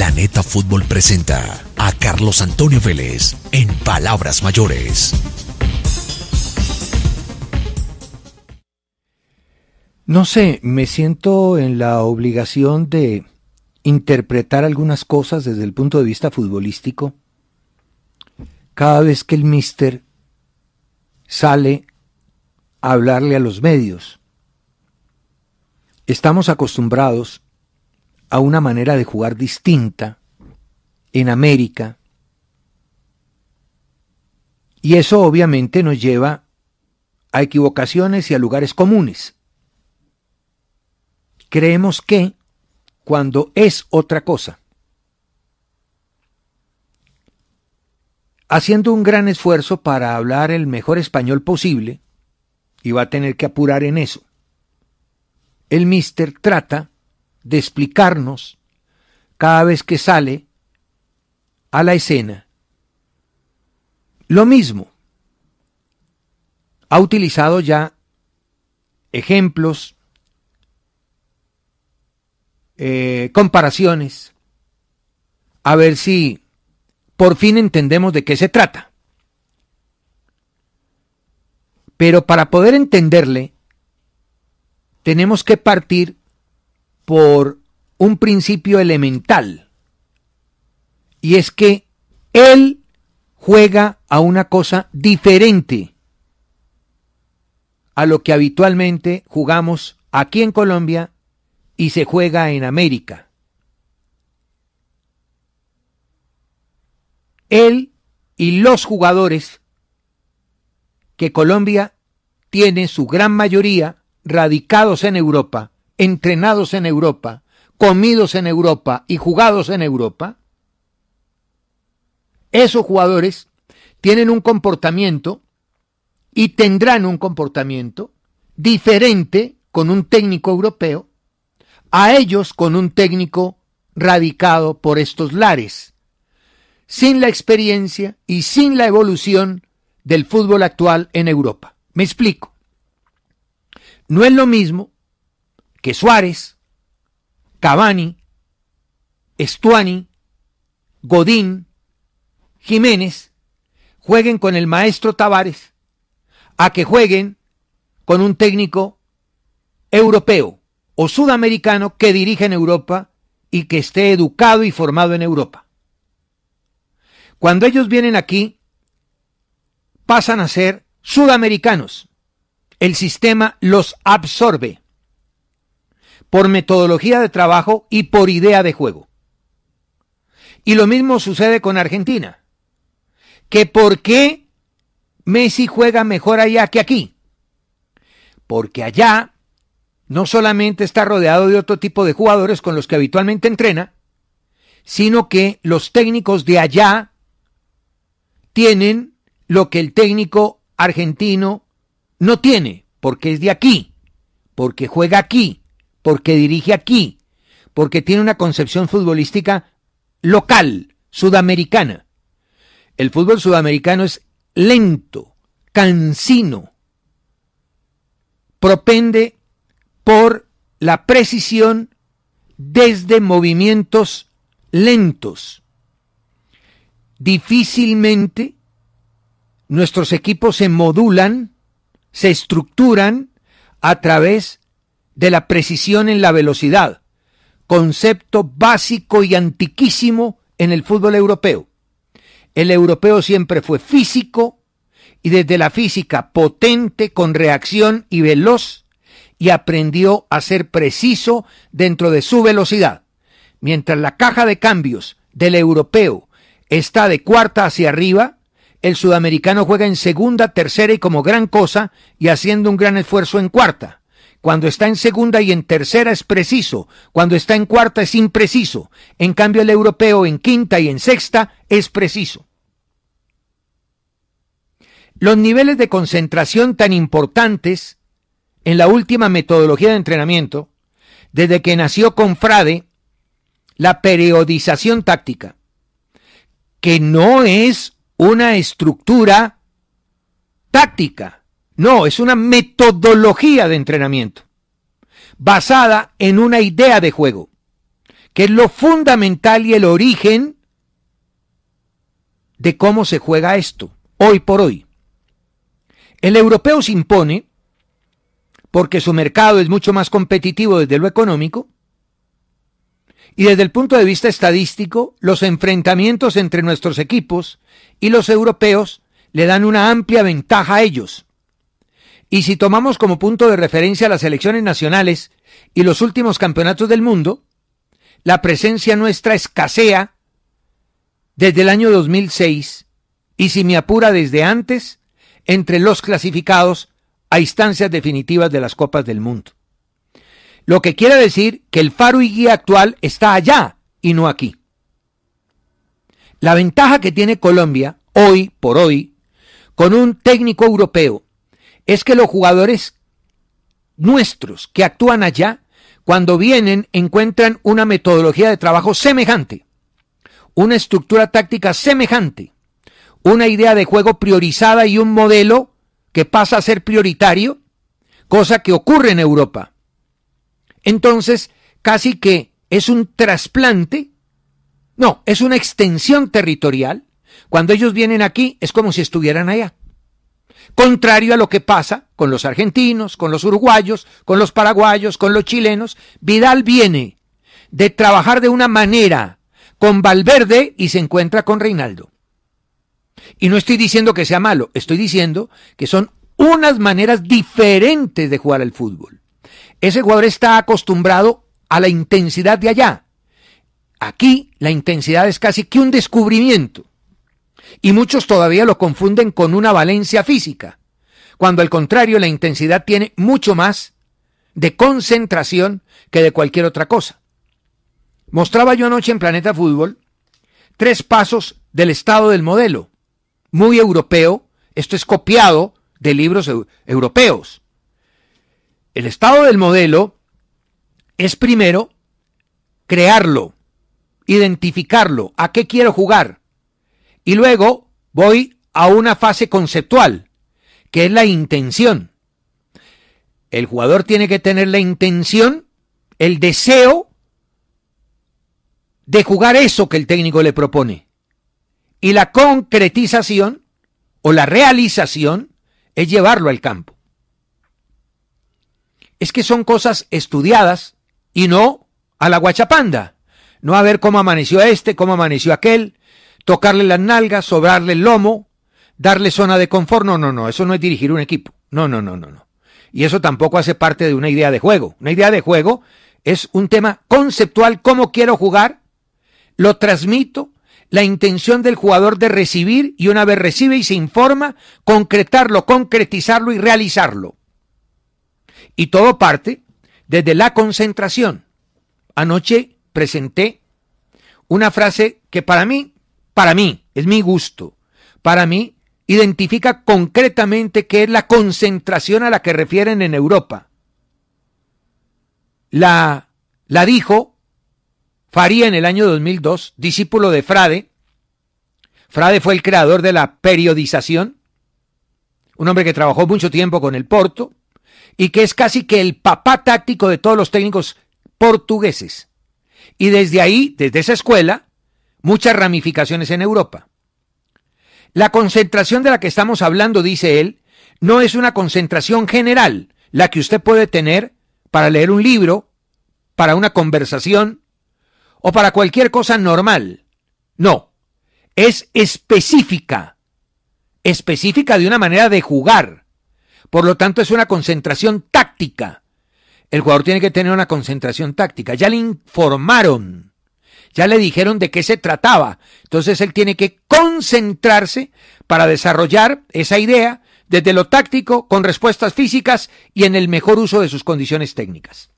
Planeta Fútbol presenta a Carlos Antonio Vélez en Palabras Mayores. No sé, me siento en la obligación de interpretar algunas cosas desde el punto de vista futbolístico. Cada vez que el mister sale a hablarle a los medios, estamos acostumbrados a una manera de jugar distinta en América. Y eso obviamente nos lleva a equivocaciones y a lugares comunes. Creemos que cuando es otra cosa, haciendo un gran esfuerzo para hablar el mejor español posible, y va a tener que apurar en eso, el mister trata de explicarnos cada vez que sale a la escena. Lo mismo, ha utilizado ya ejemplos, eh, comparaciones, a ver si por fin entendemos de qué se trata. Pero para poder entenderle, tenemos que partir por un principio elemental. Y es que él juega a una cosa diferente a lo que habitualmente jugamos aquí en Colombia y se juega en América. Él y los jugadores que Colombia tiene su gran mayoría radicados en Europa entrenados en Europa, comidos en Europa y jugados en Europa, esos jugadores tienen un comportamiento y tendrán un comportamiento diferente con un técnico europeo a ellos con un técnico radicado por estos lares, sin la experiencia y sin la evolución del fútbol actual en Europa. Me explico. No es lo mismo que Suárez, Cavani, Estuani, Godín, Jiménez jueguen con el maestro Tavares a que jueguen con un técnico europeo o sudamericano que dirige en Europa y que esté educado y formado en Europa. Cuando ellos vienen aquí, pasan a ser sudamericanos. El sistema los absorbe por metodología de trabajo y por idea de juego. Y lo mismo sucede con Argentina. ¿Que por qué Messi juega mejor allá que aquí? Porque allá no solamente está rodeado de otro tipo de jugadores con los que habitualmente entrena, sino que los técnicos de allá tienen lo que el técnico argentino no tiene, porque es de aquí, porque juega aquí, porque dirige aquí, porque tiene una concepción futbolística local, sudamericana. El fútbol sudamericano es lento, cansino, propende por la precisión desde movimientos lentos. Difícilmente nuestros equipos se modulan, se estructuran a través de la precisión en la velocidad, concepto básico y antiquísimo en el fútbol europeo. El europeo siempre fue físico y desde la física potente, con reacción y veloz, y aprendió a ser preciso dentro de su velocidad. Mientras la caja de cambios del europeo está de cuarta hacia arriba, el sudamericano juega en segunda, tercera y como gran cosa, y haciendo un gran esfuerzo en cuarta. Cuando está en segunda y en tercera es preciso. Cuando está en cuarta es impreciso. En cambio el europeo en quinta y en sexta es preciso. Los niveles de concentración tan importantes en la última metodología de entrenamiento, desde que nació Confrade, la periodización táctica, que no es una estructura táctica no, es una metodología de entrenamiento basada en una idea de juego, que es lo fundamental y el origen de cómo se juega esto, hoy por hoy. El europeo se impone porque su mercado es mucho más competitivo desde lo económico y desde el punto de vista estadístico, los enfrentamientos entre nuestros equipos y los europeos le dan una amplia ventaja a ellos. Y si tomamos como punto de referencia las elecciones nacionales y los últimos campeonatos del mundo, la presencia nuestra escasea desde el año 2006 y si me apura desde antes, entre los clasificados a instancias definitivas de las Copas del Mundo. Lo que quiere decir que el faro y guía actual está allá y no aquí. La ventaja que tiene Colombia hoy por hoy con un técnico europeo es que los jugadores nuestros que actúan allá, cuando vienen, encuentran una metodología de trabajo semejante, una estructura táctica semejante, una idea de juego priorizada y un modelo que pasa a ser prioritario, cosa que ocurre en Europa. Entonces, casi que es un trasplante, no, es una extensión territorial. Cuando ellos vienen aquí, es como si estuvieran allá. Contrario a lo que pasa con los argentinos, con los uruguayos, con los paraguayos, con los chilenos, Vidal viene de trabajar de una manera con Valverde y se encuentra con Reinaldo. Y no estoy diciendo que sea malo, estoy diciendo que son unas maneras diferentes de jugar al fútbol. Ese jugador está acostumbrado a la intensidad de allá. Aquí la intensidad es casi que un descubrimiento. Y muchos todavía lo confunden con una valencia física, cuando al contrario la intensidad tiene mucho más de concentración que de cualquier otra cosa. Mostraba yo anoche en Planeta Fútbol tres pasos del estado del modelo, muy europeo, esto es copiado de libros europeos. El estado del modelo es primero crearlo, identificarlo, a qué quiero jugar, y luego voy a una fase conceptual, que es la intención. El jugador tiene que tener la intención, el deseo de jugar eso que el técnico le propone. Y la concretización o la realización es llevarlo al campo. Es que son cosas estudiadas y no a la guachapanda. No a ver cómo amaneció este, cómo amaneció aquel, tocarle las nalgas, sobrarle el lomo, darle zona de confort. No, no, no, eso no es dirigir un equipo. No, no, no, no, no. Y eso tampoco hace parte de una idea de juego. Una idea de juego es un tema conceptual, cómo quiero jugar, lo transmito, la intención del jugador de recibir y una vez recibe y se informa, concretarlo, concretizarlo y realizarlo. Y todo parte desde la concentración. Anoche presenté una frase que para mí para mí, es mi gusto, para mí identifica concretamente qué es la concentración a la que refieren en Europa. La, la dijo Faría en el año 2002, discípulo de Frade. Frade fue el creador de la periodización, un hombre que trabajó mucho tiempo con el Porto y que es casi que el papá táctico de todos los técnicos portugueses. Y desde ahí, desde esa escuela, muchas ramificaciones en Europa. La concentración de la que estamos hablando, dice él, no es una concentración general, la que usted puede tener para leer un libro, para una conversación o para cualquier cosa normal. No, es específica, específica de una manera de jugar. Por lo tanto, es una concentración táctica. El jugador tiene que tener una concentración táctica. Ya le informaron ya le dijeron de qué se trataba. Entonces él tiene que concentrarse para desarrollar esa idea desde lo táctico, con respuestas físicas y en el mejor uso de sus condiciones técnicas.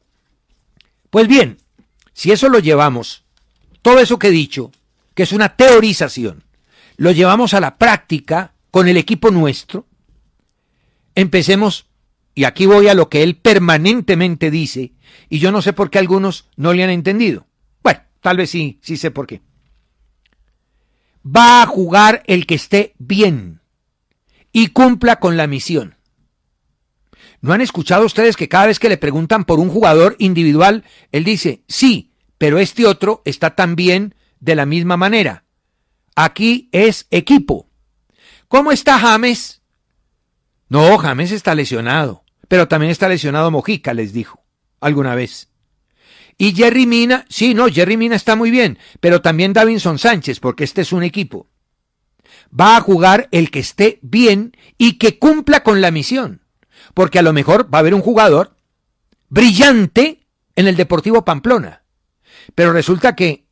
Pues bien, si eso lo llevamos, todo eso que he dicho, que es una teorización, lo llevamos a la práctica con el equipo nuestro, empecemos, y aquí voy a lo que él permanentemente dice, y yo no sé por qué algunos no le han entendido. Tal vez sí, sí sé por qué. Va a jugar el que esté bien y cumpla con la misión. ¿No han escuchado ustedes que cada vez que le preguntan por un jugador individual, él dice, sí, pero este otro está también de la misma manera? Aquí es equipo. ¿Cómo está James? No, James está lesionado, pero también está lesionado Mojica, les dijo alguna vez. Y Jerry Mina, sí, no, Jerry Mina está muy bien, pero también Davinson Sánchez, porque este es un equipo. Va a jugar el que esté bien y que cumpla con la misión, porque a lo mejor va a haber un jugador brillante en el Deportivo Pamplona, pero resulta que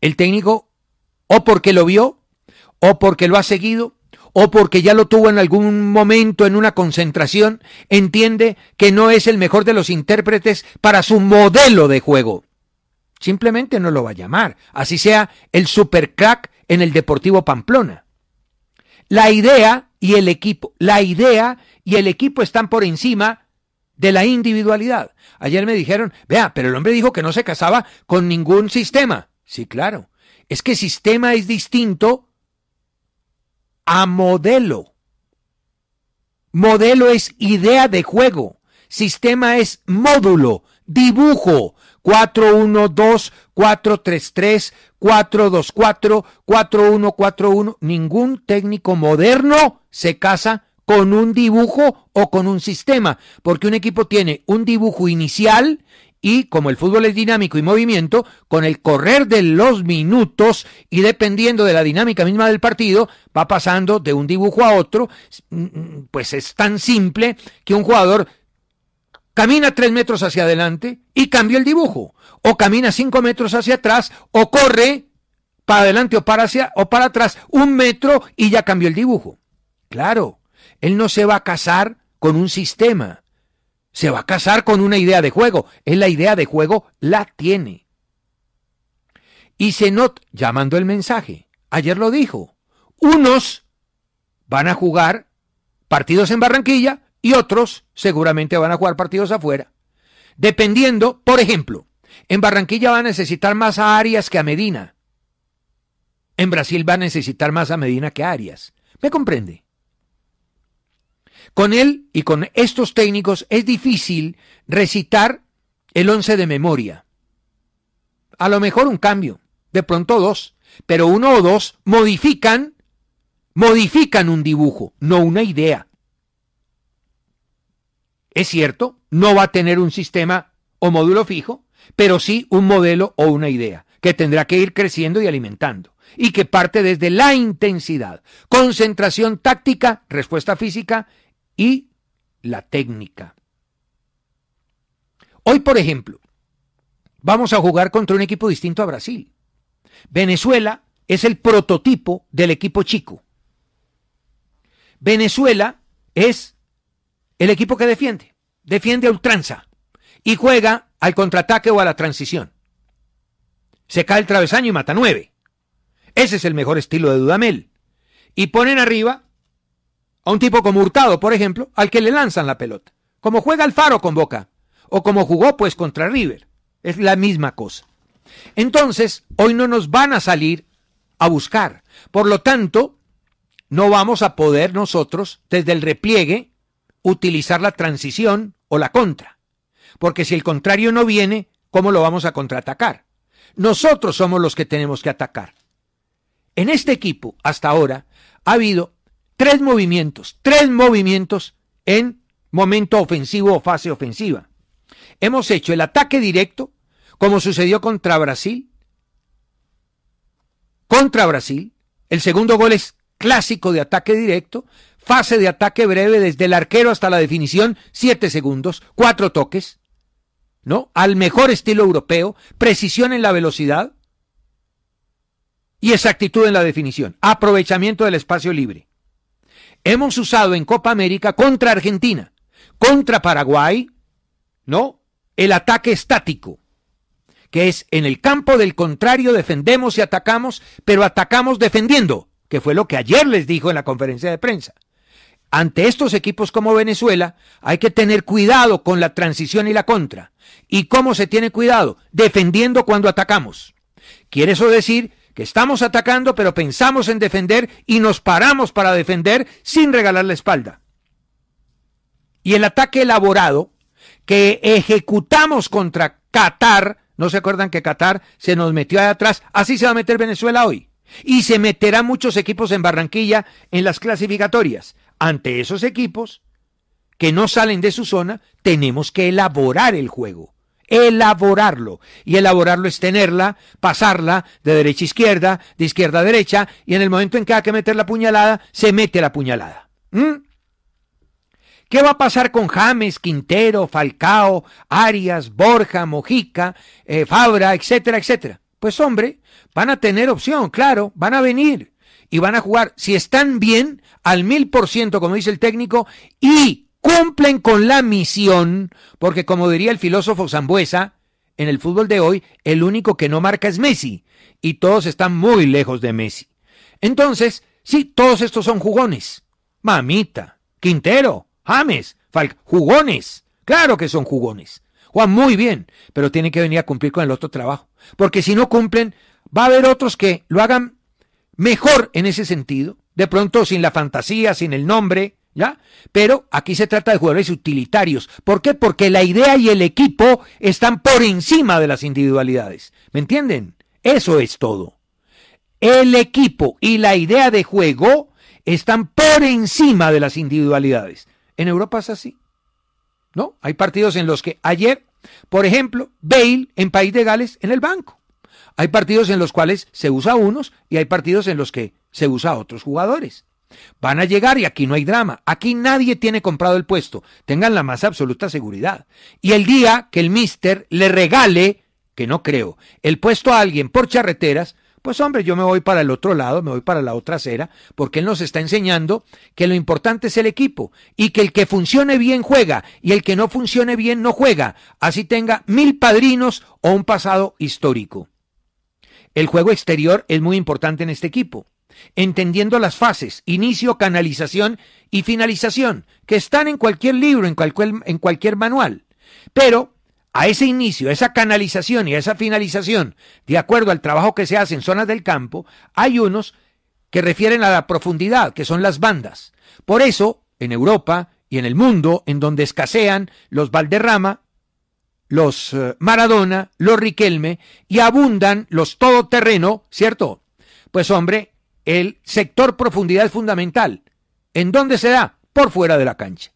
el técnico, o porque lo vio, o porque lo ha seguido, o porque ya lo tuvo en algún momento en una concentración, entiende que no es el mejor de los intérpretes para su modelo de juego. Simplemente no lo va a llamar, así sea el crack en el Deportivo Pamplona. La idea y el equipo, la idea y el equipo están por encima de la individualidad. Ayer me dijeron, vea, pero el hombre dijo que no se casaba con ningún sistema. Sí, claro. Es que sistema es distinto a modelo. Modelo es idea de juego. Sistema es módulo, dibujo. 412, 433, 424, 4141. Ningún técnico moderno se casa con un dibujo o con un sistema, porque un equipo tiene un dibujo inicial y como el fútbol es dinámico y movimiento, con el correr de los minutos y dependiendo de la dinámica misma del partido, va pasando de un dibujo a otro, pues es tan simple que un jugador camina tres metros hacia adelante y cambia el dibujo, o camina cinco metros hacia atrás, o corre para adelante o para hacia o para atrás un metro y ya cambió el dibujo. Claro, él no se va a casar con un sistema se va a casar con una idea de juego. Es la idea de juego, la tiene. Y Zenot, llamando el mensaje, ayer lo dijo, unos van a jugar partidos en Barranquilla y otros seguramente van a jugar partidos afuera. Dependiendo, por ejemplo, en Barranquilla va a necesitar más a Arias que a Medina. En Brasil va a necesitar más a Medina que a Arias. ¿Me comprende? Con él y con estos técnicos es difícil recitar el once de memoria. A lo mejor un cambio, de pronto dos, pero uno o dos modifican, modifican un dibujo, no una idea. Es cierto, no va a tener un sistema o módulo fijo, pero sí un modelo o una idea que tendrá que ir creciendo y alimentando y que parte desde la intensidad, concentración táctica, respuesta física y la técnica. Hoy, por ejemplo, vamos a jugar contra un equipo distinto a Brasil. Venezuela es el prototipo del equipo chico. Venezuela es el equipo que defiende, defiende a ultranza y juega al contraataque o a la transición. Se cae el travesaño y mata nueve. Ese es el mejor estilo de Dudamel. Y ponen arriba a un tipo como Hurtado, por ejemplo, al que le lanzan la pelota. Como juega Alfaro con Boca, o como jugó pues contra River. Es la misma cosa. Entonces, hoy no nos van a salir a buscar. Por lo tanto, no vamos a poder nosotros, desde el repliegue, utilizar la transición o la contra. Porque si el contrario no viene, ¿cómo lo vamos a contraatacar? Nosotros somos los que tenemos que atacar. En este equipo, hasta ahora, ha habido Tres movimientos, tres movimientos en momento ofensivo o fase ofensiva. Hemos hecho el ataque directo, como sucedió contra Brasil. Contra Brasil. El segundo gol es clásico de ataque directo, fase de ataque breve desde el arquero hasta la definición, siete segundos, cuatro toques, ¿no? Al mejor estilo europeo, precisión en la velocidad y exactitud en la definición, aprovechamiento del espacio libre hemos usado en Copa América contra Argentina, contra Paraguay, ¿no? El ataque estático, que es en el campo del contrario defendemos y atacamos, pero atacamos defendiendo, que fue lo que ayer les dijo en la conferencia de prensa. Ante estos equipos como Venezuela hay que tener cuidado con la transición y la contra. ¿Y cómo se tiene cuidado? Defendiendo cuando atacamos. Quiere eso decir que estamos atacando, pero pensamos en defender y nos paramos para defender sin regalar la espalda. Y el ataque elaborado que ejecutamos contra Qatar, ¿no se acuerdan que Qatar se nos metió ahí atrás? Así se va a meter Venezuela hoy. Y se meterán muchos equipos en Barranquilla en las clasificatorias. Ante esos equipos que no salen de su zona, tenemos que elaborar el juego elaborarlo. Y elaborarlo es tenerla, pasarla de derecha a izquierda, de izquierda a derecha, y en el momento en que hay que meter la puñalada, se mete la puñalada. ¿Mm? ¿Qué va a pasar con James, Quintero, Falcao, Arias, Borja, Mojica, eh, Fabra, etcétera, etcétera? Pues hombre, van a tener opción, claro, van a venir y van a jugar, si están bien, al mil por ciento, como dice el técnico, y cumplen con la misión, porque como diría el filósofo Zambuesa, en el fútbol de hoy el único que no marca es Messi, y todos están muy lejos de Messi. Entonces, sí, todos estos son jugones. Mamita, Quintero, James, Falc, jugones. Claro que son jugones. Juan, muy bien, pero tienen que venir a cumplir con el otro trabajo, porque si no cumplen, va a haber otros que lo hagan mejor en ese sentido, de pronto sin la fantasía, sin el nombre, pero aquí se trata de jugadores utilitarios. ¿Por qué? Porque la idea y el equipo están por encima de las individualidades. ¿Me entienden? Eso es todo. El equipo y la idea de juego están por encima de las individualidades. En Europa es así. ¿No? Hay partidos en los que ayer, por ejemplo, Bale en País de Gales en el banco. Hay partidos en los cuales se usa a unos y hay partidos en los que se usa a otros jugadores. Van a llegar y aquí no hay drama. Aquí nadie tiene comprado el puesto. Tengan la más absoluta seguridad. Y el día que el mister le regale, que no creo, el puesto a alguien por charreteras, pues hombre, yo me voy para el otro lado, me voy para la otra acera, porque él nos está enseñando que lo importante es el equipo y que el que funcione bien juega y el que no funcione bien no juega, así tenga mil padrinos o un pasado histórico. El juego exterior es muy importante en este equipo entendiendo las fases, inicio, canalización y finalización, que están en cualquier libro, en cualquier, en cualquier manual. Pero a ese inicio, a esa canalización y a esa finalización, de acuerdo al trabajo que se hace en zonas del campo, hay unos que refieren a la profundidad, que son las bandas. Por eso, en Europa y en el mundo, en donde escasean los Valderrama, los eh, Maradona, los Riquelme, y abundan los todoterreno, ¿cierto? Pues hombre, el sector profundidad es fundamental. ¿En dónde se da? Por fuera de la cancha.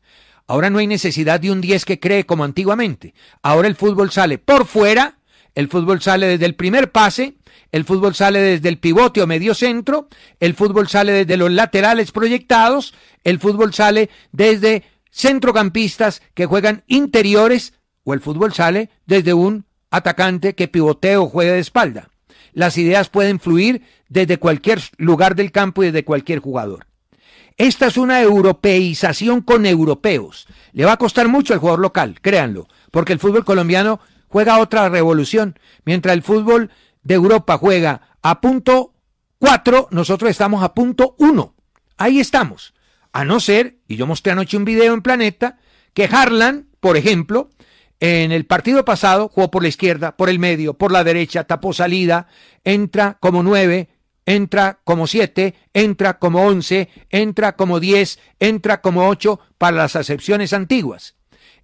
Ahora no hay necesidad de un 10 que cree como antiguamente. Ahora el fútbol sale por fuera, el fútbol sale desde el primer pase, el fútbol sale desde el pivote o medio centro, el fútbol sale desde los laterales proyectados, el fútbol sale desde centrocampistas que juegan interiores o el fútbol sale desde un atacante que pivotea o juega de espalda. Las ideas pueden fluir desde cualquier lugar del campo y desde cualquier jugador. Esta es una europeización con europeos. Le va a costar mucho al jugador local, créanlo, porque el fútbol colombiano juega otra revolución. Mientras el fútbol de Europa juega a punto 4, nosotros estamos a punto 1. Ahí estamos. A no ser, y yo mostré anoche un video en Planeta, que Harlan, por ejemplo, en el partido pasado jugó por la izquierda, por el medio, por la derecha, tapó salida, entra como 9, entra como siete, entra como once, entra como diez, entra como ocho para las acepciones antiguas.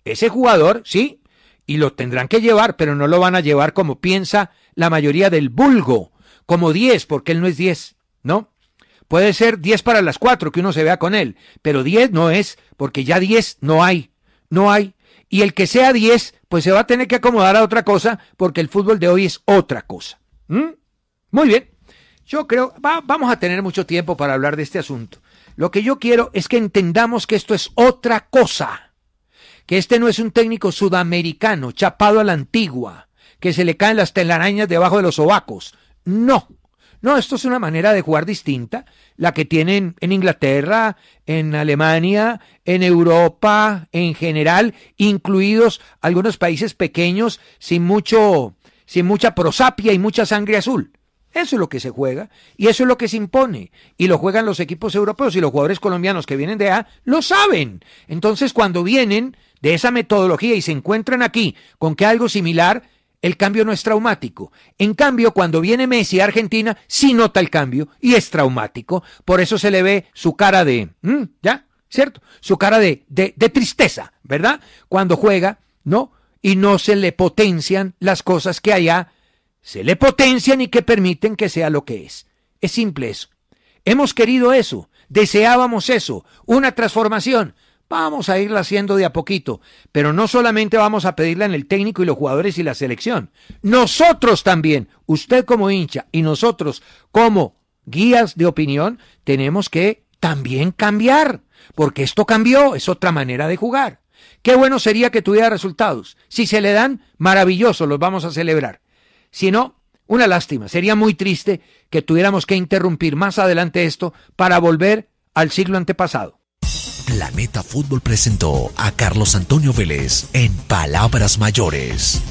Ese jugador, sí, y lo tendrán que llevar, pero no lo van a llevar como piensa la mayoría del vulgo, como diez, porque él no es diez, ¿no? Puede ser diez para las cuatro que uno se vea con él, pero diez no es, porque ya diez no hay, no hay. Y el que sea diez, pues se va a tener que acomodar a otra cosa, porque el fútbol de hoy es otra cosa. ¿Mm? Muy bien. Yo creo, vamos a tener mucho tiempo para hablar de este asunto. Lo que yo quiero es que entendamos que esto es otra cosa, que este no es un técnico sudamericano, chapado a la antigua, que se le caen las telarañas debajo de los sobacos. No, no, esto es una manera de jugar distinta, la que tienen en Inglaterra, en Alemania, en Europa en general, incluidos algunos países pequeños sin mucho, sin mucha prosapia y mucha sangre azul. Eso es lo que se juega y eso es lo que se impone. Y lo juegan los equipos europeos y los jugadores colombianos que vienen de allá lo saben. Entonces, cuando vienen de esa metodología y se encuentran aquí con que algo similar, el cambio no es traumático. En cambio, cuando viene Messi a Argentina, sí nota el cambio y es traumático. Por eso se le ve su cara de, ¿ya? ¿Cierto? Su cara de, de, de tristeza, ¿verdad? Cuando juega, ¿no? Y no se le potencian las cosas que allá se le potencian y que permiten que sea lo que es. Es simple eso. Hemos querido eso, deseábamos eso, una transformación. Vamos a irla haciendo de a poquito, pero no solamente vamos a pedirla en el técnico y los jugadores y la selección. Nosotros también, usted como hincha y nosotros como guías de opinión, tenemos que también cambiar, porque esto cambió, es otra manera de jugar. Qué bueno sería que tuviera resultados. Si se le dan, maravilloso, los vamos a celebrar. Si no, una lástima. Sería muy triste que tuviéramos que interrumpir más adelante esto para volver al siglo antepasado. Planeta Fútbol presentó a Carlos Antonio Vélez en Palabras Mayores.